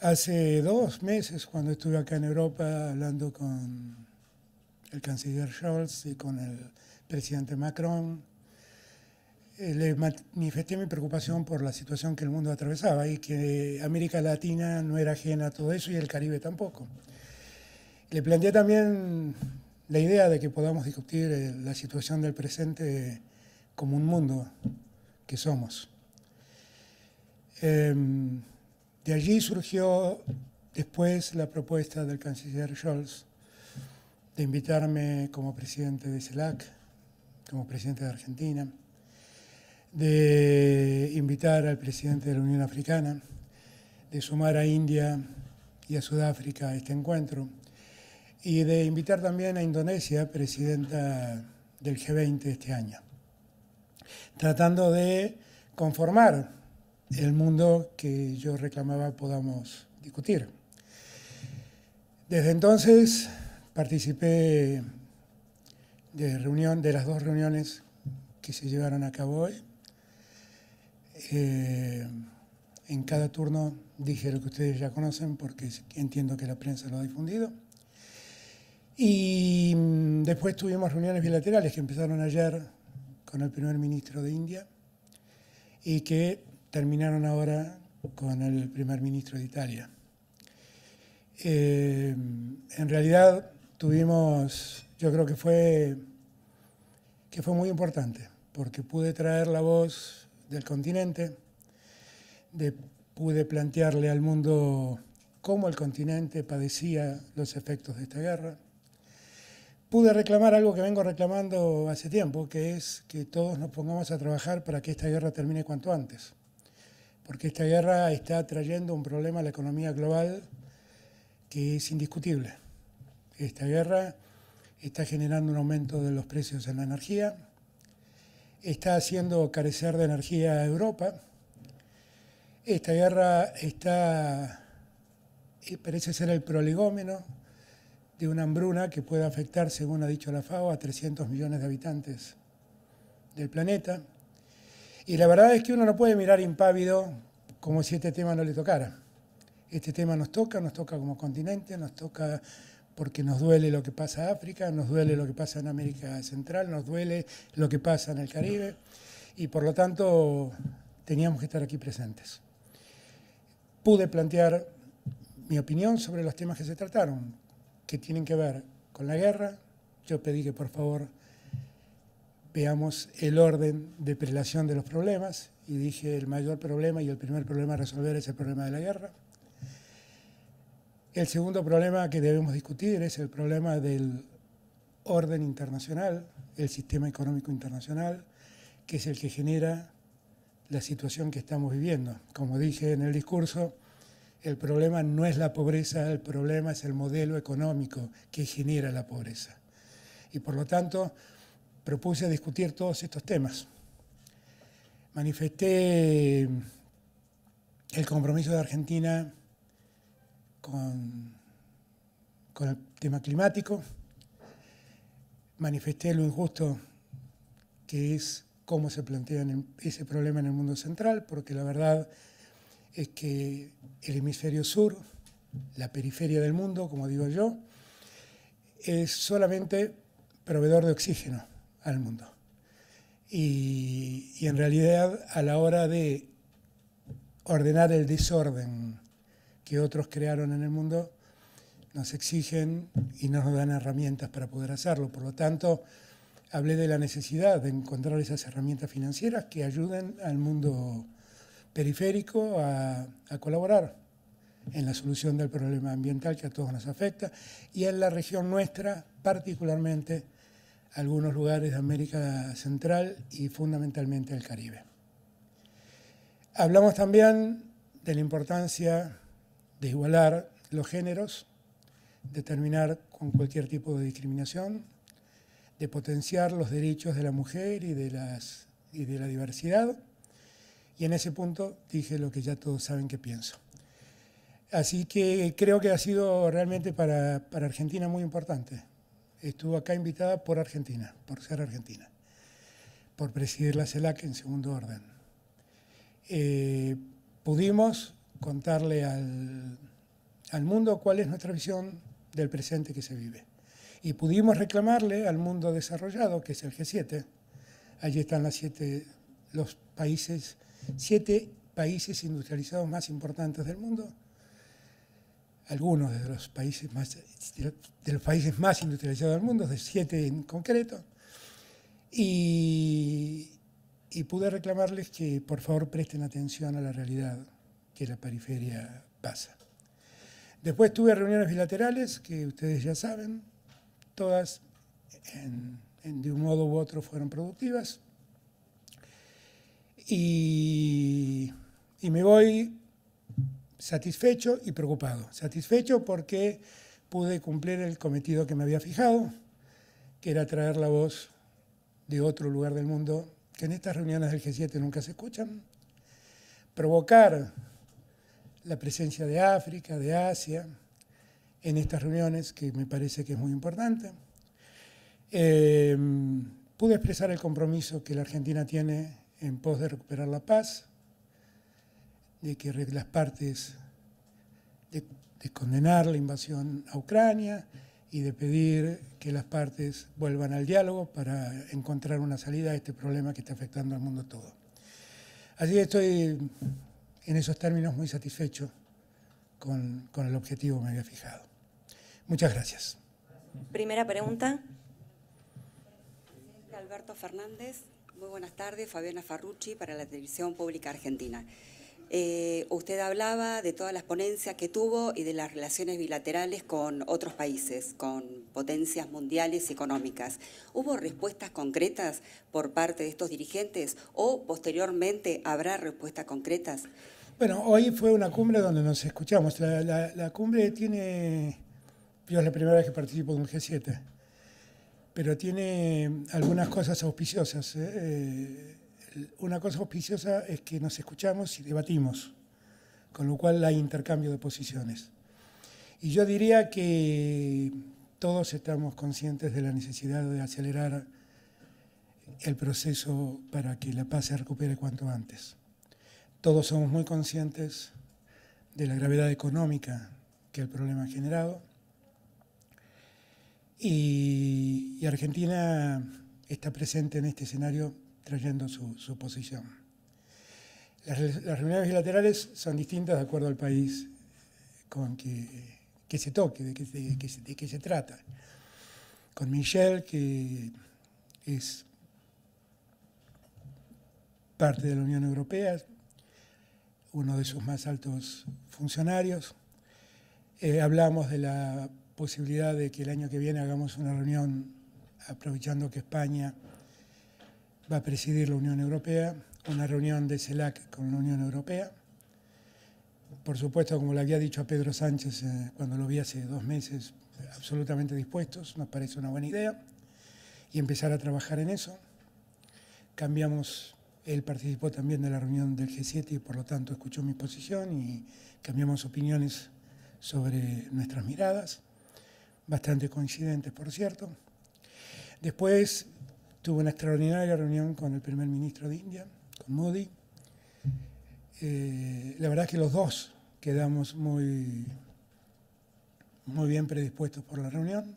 Hace dos meses, cuando estuve acá en Europa hablando con el canciller Scholz y con el presidente Macron, eh, le manifesté mi preocupación por la situación que el mundo atravesaba y que América Latina no era ajena a todo eso y el Caribe tampoco. Le planteé también la idea de que podamos discutir eh, la situación del presente como un mundo que somos. Em, de allí surgió después la propuesta del canciller Scholz de invitarme como presidente de CELAC, como presidente de Argentina, de invitar al presidente de la Unión Africana, de sumar a India y a Sudáfrica a este encuentro, y de invitar también a Indonesia, presidenta del G20 este año, tratando de conformar el mundo que yo reclamaba podamos discutir. Desde entonces participé de, reunión, de las dos reuniones que se llevaron a cabo hoy. Eh, en cada turno dije lo que ustedes ya conocen porque entiendo que la prensa lo ha difundido. Y mm, después tuvimos reuniones bilaterales que empezaron ayer con el primer ministro de India y que terminaron ahora con el primer ministro de Italia. Eh, en realidad tuvimos, yo creo que fue, que fue muy importante, porque pude traer la voz del continente, pude plantearle al mundo cómo el continente padecía los efectos de esta guerra. Pude reclamar algo que vengo reclamando hace tiempo, que es que todos nos pongamos a trabajar para que esta guerra termine cuanto antes porque esta guerra está trayendo un problema a la economía global que es indiscutible. Esta guerra está generando un aumento de los precios en la energía, está haciendo carecer de energía a Europa, esta guerra está, eh, parece ser el prolegómeno de una hambruna que puede afectar, según ha dicho la FAO, a 300 millones de habitantes del planeta. Y la verdad es que uno no puede mirar impávido como si este tema no le tocara. Este tema nos toca, nos toca como continente, nos toca porque nos duele lo que pasa en África, nos duele lo que pasa en América Central, nos duele lo que pasa en el Caribe y por lo tanto teníamos que estar aquí presentes. Pude plantear mi opinión sobre los temas que se trataron, que tienen que ver con la guerra. Yo pedí que por favor veamos el orden de prelación de los problemas, y dije el mayor problema y el primer problema a resolver es el problema de la guerra. El segundo problema que debemos discutir es el problema del orden internacional, el sistema económico internacional, que es el que genera la situación que estamos viviendo. Como dije en el discurso, el problema no es la pobreza, el problema es el modelo económico que genera la pobreza. Y por lo tanto, propuse discutir todos estos temas. Manifesté el compromiso de Argentina con, con el tema climático, manifesté lo injusto que es cómo se plantea ese problema en el mundo central, porque la verdad es que el hemisferio sur, la periferia del mundo, como digo yo, es solamente proveedor de oxígeno al mundo. Y, en realidad a la hora de ordenar el desorden que otros crearon en el mundo, nos exigen y nos dan herramientas para poder hacerlo. Por lo tanto, hablé de la necesidad de encontrar esas herramientas financieras que ayuden al mundo periférico a, a colaborar en la solución del problema ambiental que a todos nos afecta y en la región nuestra particularmente algunos lugares de América Central y fundamentalmente el Caribe. Hablamos también de la importancia de igualar los géneros, de terminar con cualquier tipo de discriminación, de potenciar los derechos de la mujer y de, las, de la diversidad. Y en ese punto dije lo que ya todos saben que pienso. Así que creo que ha sido realmente para Argentina muy importante estuvo acá invitada por Argentina, por ser argentina, por presidir la CELAC en segundo orden. Eh, pudimos contarle al, mundo cuál es nuestra visión del presente que se vive. Y pudimos reclamarle al mundo desarrollado, que es el G7, allí están las siete, los países, siete países industrializados más importantes del mundo, algunos de los países más, de los países más industrializados del mundo, de siete en concreto, y, pude reclamarles que por favor presten atención a la realidad que la periferia pasa. Después tuve reuniones bilaterales, que ustedes ya saben, todas de un modo u otro fueron productivas. Y, y me voy satisfecho y preocupado. Satisfecho porque pude cumplir el cometido que me había fijado, que era traer la voz de otro lugar del mundo, que en estas reuniones del G7 nunca se escuchan, provocar la presencia de África, de Asia, en estas reuniones, que me parece que es muy importante. Em, pude expresar el compromiso que la Argentina tiene en pos de recuperar la paz de que las partes, de, condenar la invasión a Ucrania y de pedir que las partes vuelvan al diálogo para encontrar una salida a este problema que está afectando al mundo todo. Así que estoy en esos términos muy satisfecho con, con el objetivo que me había fijado. Muchas gracias. Primera pregunta. Alberto Fernández, muy buenas tardes. Fabiana Farrucci para la Televisión Pública Argentina. Eh, usted hablaba de todas las ponencias que tuvo y de las relaciones bilaterales con otros países, con potencias mundiales y económicas. ¿Hubo respuestas concretas por parte de estos dirigentes o posteriormente habrá respuestas concretas? Bueno, hoy fue una cumbre donde nos escuchamos. La, cumbre tiene, yo es la primera vez que participo de un G7, pero tiene algunas cosas auspiciosas. Eh, eh, una cosa auspiciosa es que nos escuchamos y debatimos, con lo cual hay intercambio de posiciones. Y yo diría que todos estamos conscientes de la necesidad de acelerar el proceso para que la paz se recupere cuanto antes. Todos somos muy conscientes de la gravedad económica que el problema ha generado. Y, Argentina está presente en este escenario trayendo su, posición. Las, reuniones bilaterales son distintas de acuerdo al país con que, se toque, de qué se trata. Con Michel, que es parte de la Unión Europea, uno de sus más altos funcionarios. Eh, hablamos de la posibilidad de que el año que viene hagamos una reunión aprovechando que España va a presidir la Unión Europea, una reunión de CELAC con la Unión Europea. Por supuesto, como le había dicho a Pedro Sánchez eh, cuando lo vi hace dos meses, absolutamente dispuestos, nos parece una buena idea, y empezar a trabajar en eso. Cambiamos, él participó también de la reunión del G7 y por lo tanto escuchó mi posición y cambiamos opiniones sobre nuestras miradas, bastante coincidentes por cierto. Después Tuve una extraordinaria reunión con el primer ministro de India, con Modi. Eh, la verdad es que los dos quedamos muy, muy bien predispuestos por la reunión.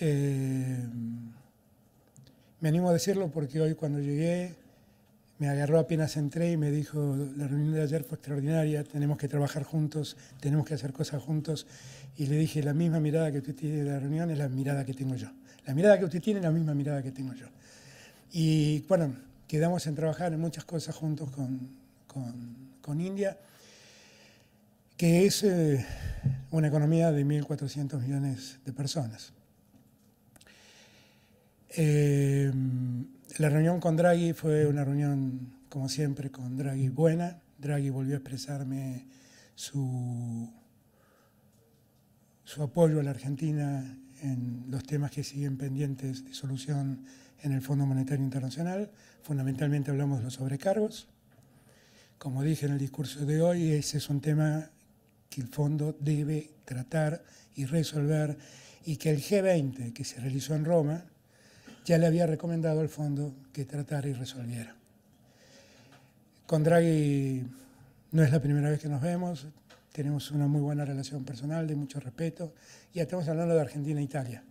Eh, me animo a decirlo porque hoy cuando llegué me agarró apenas entré y me dijo, la reunión de ayer fue extraordinaria, tenemos que trabajar juntos, tenemos que hacer cosas juntos. Y le dije, la misma mirada que usted tiene de la reunión es la mirada que tengo yo. La mirada que usted tiene es la misma mirada que tengo yo. Y bueno, quedamos en trabajar en muchas cosas juntos con, India, que es eh, una economía de 1.400 millones de personas. Eh, la reunión con Draghi fue una reunión, como siempre, con Draghi buena. Draghi volvió a expresarme su, su apoyo a la Argentina en los temas que siguen pendientes de solución en el Fondo Monetario Internacional. Fundamentalmente hablamos de los sobrecargos. Como dije en el discurso de hoy, ese es un tema que el fondo debe tratar y resolver y que el G20 que se realizó en Roma ya le había recomendado al fondo que tratara y resolviera. Con Draghi no es la primera vez que nos vemos, tenemos una muy buena relación personal, de mucho respeto, y estamos hablando de Argentina e Italia,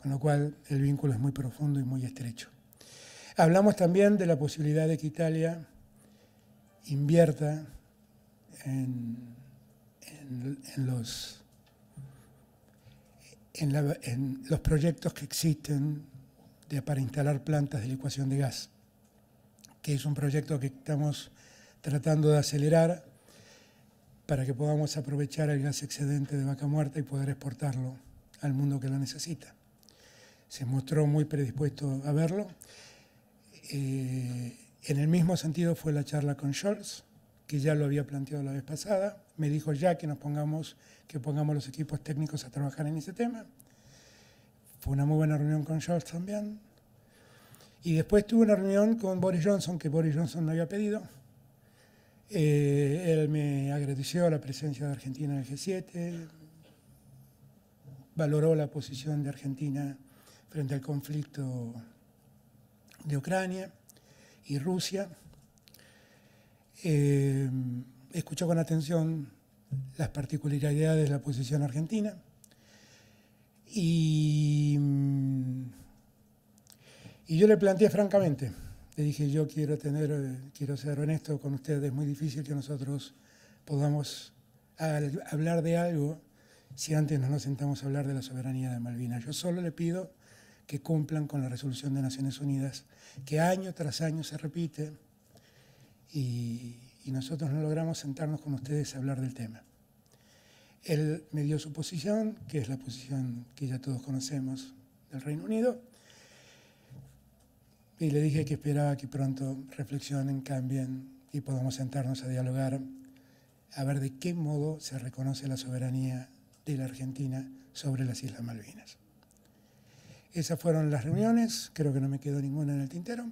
con lo cual el vínculo es muy profundo y muy estrecho. Hablamos también de la posibilidad de que Italia invierta en, los, en, los proyectos que existen para instalar plantas de licuación de gas, que es un proyecto que estamos tratando de acelerar para que podamos aprovechar el gas excedente de vaca muerta y poder exportarlo al mundo que lo necesita. Se mostró muy predispuesto a verlo. Eh, en el mismo sentido fue la charla con Scholz, que ya lo había planteado la vez pasada. Me dijo ya que nos pongamos, que pongamos los equipos técnicos a trabajar en ese tema. Fue una muy buena reunión con Scholz también. Y después tuve una reunión con Boris Johnson, que Boris Johnson no había pedido, eh, él me agradeció la presencia de Argentina en el G7, valoró la posición de Argentina frente al conflicto de Ucrania y Rusia. Eh, escuchó con atención las particularidades de la posición argentina y, mm, y yo le planteé francamente dije, yo quiero tener, eh, quiero ser honesto con ustedes, es muy difícil que nosotros podamos hablar de algo si antes no nos sentamos a hablar de la soberanía de Malvinas. Yo solo le pido que cumplan con la resolución de Naciones Unidas, que año tras año se repite y, y nosotros no logramos sentarnos con ustedes a hablar del tema. Él me dio su posición, que es la posición que ya todos conocemos del Reino Unido, y le dije que esperaba que pronto reflexionen, cambien y podamos sentarnos a dialogar, a ver de qué modo se reconoce la soberanía de la Argentina sobre las Islas Malvinas. Esas fueron las reuniones, creo que no me quedó ninguna en el tintero.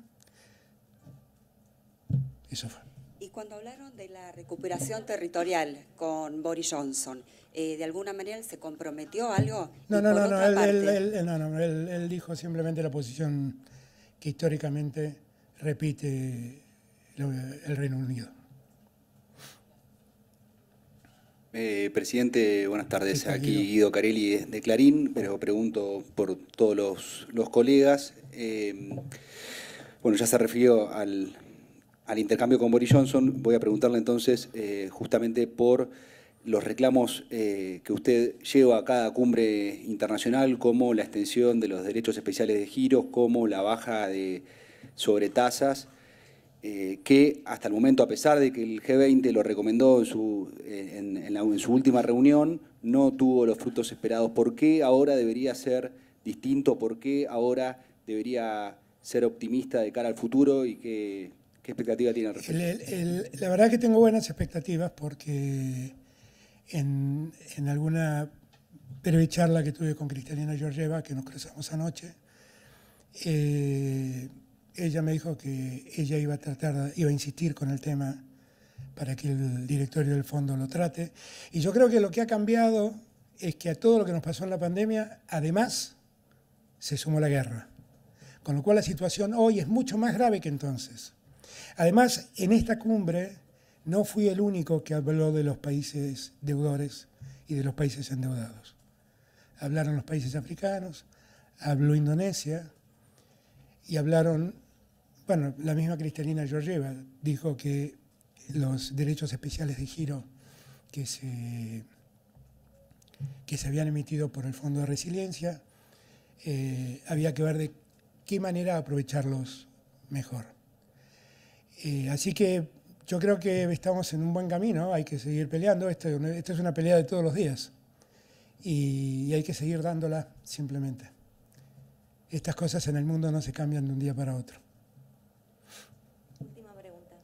Eso fue. Y cuando hablaron de la recuperación territorial con Boris Johnson, eh, ¿de alguna manera él se comprometió algo? No, no, no, no él, dijo simplemente la posición que históricamente repite el Reino Unido. Eh, presidente, buenas tardes. Aquí Guido Carelli de Clarín, pero pregunto por todos los, colegas. Eh, bueno, ya se refirió al, intercambio con Boris Johnson. Voy a preguntarle entonces eh, justamente por los reclamos eh, que usted lleva a cada cumbre internacional, como la extensión de los derechos especiales de giros, como la baja de sobretasas, eh, que hasta el momento, a pesar de que el G20 lo recomendó en su, última reunión, no tuvo los frutos esperados. ¿Por qué ahora debería ser distinto? ¿Por qué ahora debería ser optimista de cara al futuro y qué, qué expectativa tiene respecto? El, la verdad que tengo buenas expectativas porque en, alguna breve charla que tuve con Cristalina Georgieva, que nos cruzamos anoche, eh, ella me dijo que ella iba a tratar, iba a insistir con el tema para que el directorio del fondo lo trate. Y yo creo que lo que ha cambiado es que a todo lo que nos pasó en la pandemia, además, se sumó la guerra. Con lo cual la situación hoy es mucho más grave que entonces. Además, en esta cumbre no fui el único que habló de los países deudores y de los países endeudados. Hablaron los países africanos, habló Indonesia y hablaron, bueno, la misma Cristalina Georgieva dijo que los derechos especiales de giro que se, que se habían emitido por el Fondo de Resiliencia, eh, había que ver de qué manera aprovecharlos mejor. Eh, así que yo creo que estamos en un buen camino, hay que seguir peleando, esta es una pelea de todos los días y, hay que seguir dándola simplemente. Estas cosas en el mundo no se cambian de un día para otro. Última pregunta.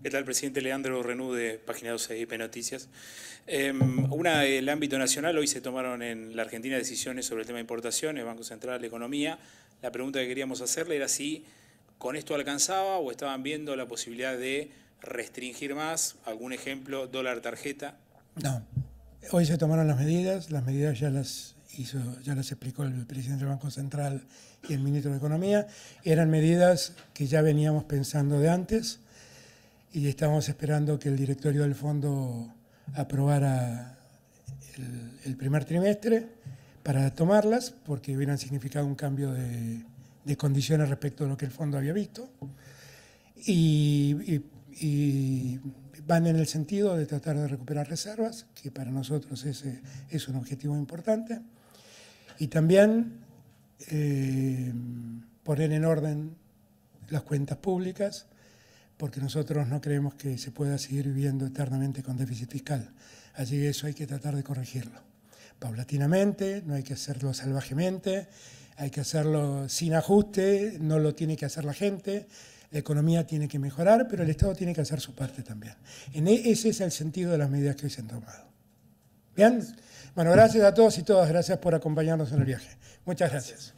¿Qué tal, presidente Leandro Renú de Página 12 IP Noticias? Em, una, del ámbito nacional, hoy se tomaron en la Argentina decisiones sobre el tema de importaciones, Banco Central, la Economía. La pregunta que queríamos hacerle era si ¿Con esto alcanzaba o estaban viendo la posibilidad de restringir más? ¿Algún ejemplo, dólar tarjeta? No. Hoy se tomaron las medidas, las medidas ya las hizo, ya las explicó el presidente del Banco Central y el ministro de Economía. Eran medidas que ya veníamos pensando de antes y estábamos esperando que el directorio del fondo aprobara el, el primer trimestre para tomarlas, porque hubieran significado un cambio de, de condiciones respecto a lo que el fondo había visto. Y, van en el sentido de tratar de recuperar reservas, que para nosotros es, es un objetivo importante. Y también eh, poner en orden las cuentas públicas, porque nosotros no creemos que se pueda seguir viviendo eternamente con déficit fiscal. Así que eso hay que tratar de corregirlo. Paulatinamente, no hay que hacerlo salvajemente, hay que hacerlo sin ajuste, no lo tiene que hacer la gente, la economía tiene que mejorar, pero el Estado tiene que hacer su parte también. En e, ese es el sentido de las medidas que hoy se han tomado. ¿Bien? Bueno, gracias a todos y todas, gracias por acompañarnos en el viaje. Muchas gracias.